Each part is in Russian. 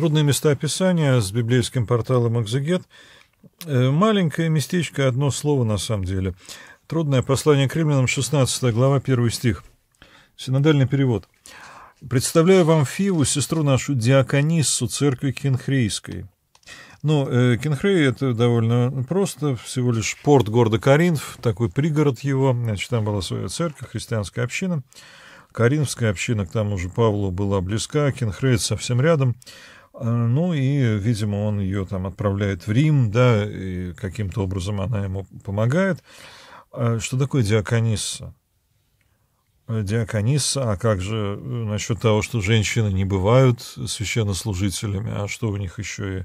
Трудные места описания с библейским порталом «Экзегет». Э, маленькое местечко, одно слово на самом деле. Трудное послание к римлянам, 16 глава, 1 стих. Синодальный перевод. «Представляю вам Фиву, сестру нашу Диакониссу, церкви Кенхрейской». Ну, э, Кенхрей — это довольно просто, всего лишь порт города Каринф, такой пригород его, значит, там была своя церковь, христианская община. Каринфская община, к тому же Павлу была близка, Кенхрей совсем рядом. Э, ну и, видимо, он ее там отправляет в Рим, да, и каким-то образом она ему помогает. А что такое диаконисса? Э, диаконисса, а как же э, насчет того, что женщины не бывают священнослужителями, а что у них еще и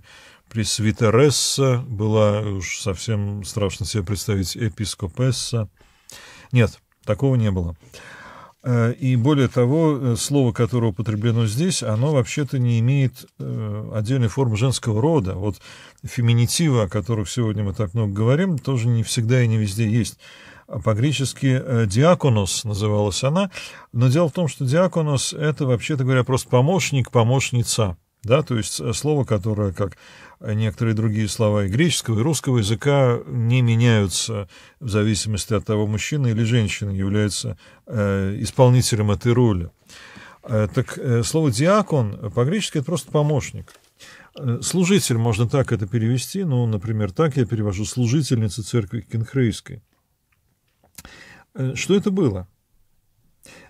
пресвитересса была, уж совсем страшно себе представить, епископесса. Нет, такого не было. Э, и более того, э, слово, которое употреблено здесь, оно вообще-то не имеет э, отдельной формы женского рода. Вот феминитивы, о которых сегодня мы так много говорим, тоже не всегда и не везде есть. А по-гречески «диаконос» называлась она, но дело в том, что «диаконос» — это, вообще-то говоря, просто помощник, помощница – да, то есть э, слово, которое, как некоторые другие слова и греческого, и русского языка, не меняются в зависимости от того, мужчина или женщина является э, исполнителем этой роли. Э, так э, слово «диакон» по-гречески это просто помощник. Э, служитель, можно так это перевести, ну, например, так я перевожу, служительница церкви Кенхрейской. Э, что это было?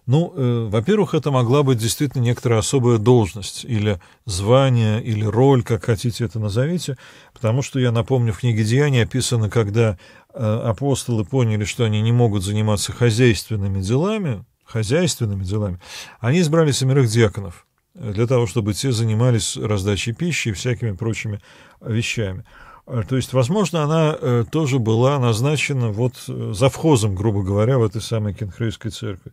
Ну, э, во-первых, это могла быть действительно некоторая особая должность или звание, или роль, как хотите это назовите, потому что, я напомню, в книге «Деяния» описано, когда э, апостолы поняли, что они не могут заниматься хозяйственными делами, хозяйственными делами, они избрали семерых диаконов э, для того, чтобы те занимались раздачей пищи и всякими прочими э, вещами. Э, то есть, возможно, она э, тоже была назначена вот э, завхозом, грубо говоря, в этой самой Кенхрейской церкви.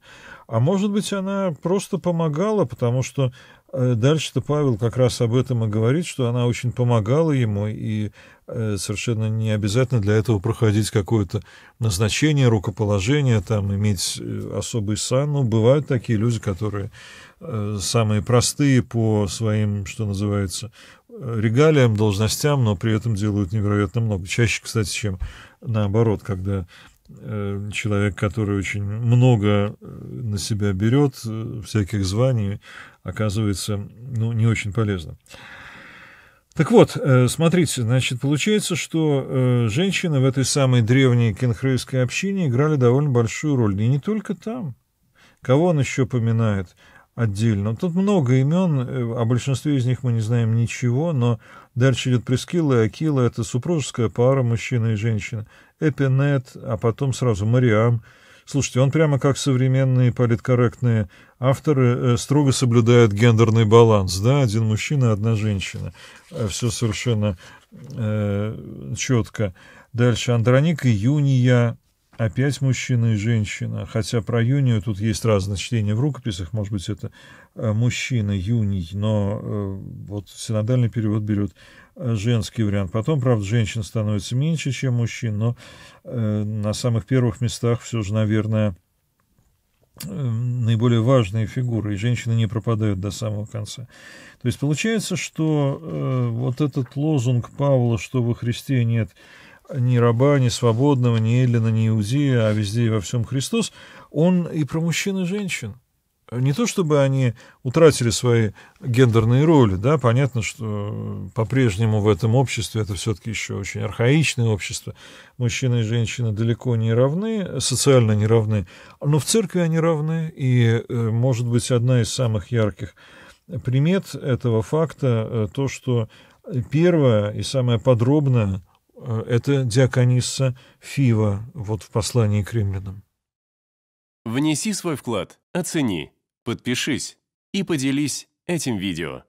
А может быть, она просто помогала, потому что дальше-то Павел как раз об этом и говорит, что она очень помогала ему, и совершенно не обязательно для этого проходить какое-то назначение, рукоположение, там, иметь особый сан. Ну, бывают такие люди, которые самые простые по своим, что называется, регалиям, должностям, но при этом делают невероятно много. Чаще, кстати, чем наоборот, когда э, человек, который очень много э, на себя берет, э, всяких званий, оказывается ну, не очень полезным. Так вот, смотрите, значит, получается, что женщины в этой самой древней кенхрейской общине играли довольно большую роль. И не только там. Кого он еще поминает? отдельно. Тут много имен, э, о большинстве из них мы не знаем ничего, но дальше идет Прескилла и Акила, это супружеская пара мужчина и женщина, Эпинет, а потом сразу Мариам. Слушайте, он прямо как современные политкорректные авторы э, строго соблюдает гендерный баланс, да, один мужчина, одна женщина. Э, Все совершенно э, четко. Дальше Андроник и Юния, опять мужчина и женщина, хотя про юнию тут есть разное чтение в рукописях, может быть, это э, мужчина, юний, но э, вот синодальный перевод берет э, женский вариант. Потом, правда, женщин становится меньше, чем мужчин, но на самых первых местах все же, наверное, наиболее важные фигуры, и женщины не пропадают до самого конца. То есть получается, что вот этот лозунг Павла, что во Христе нет ни раба, ни свободного, ни Эллина, ни Иудея, а везде и во всем Христос, он и про мужчин и женщин. Не то чтобы они утратили свои гендерные роли, да, понятно, что по-прежнему в этом обществе, это все-таки еще очень архаичное общество, мужчины и женщины далеко не равны, социально не равны, но в церкви они равны, и, э, может быть, одна из самых ярких примет этого факта э, то, что первое и самое подробное – Э, это диаконисса Фива, вот в послании к римлянам. Внеси свой вклад, оцени, подпишись и поделись этим видео.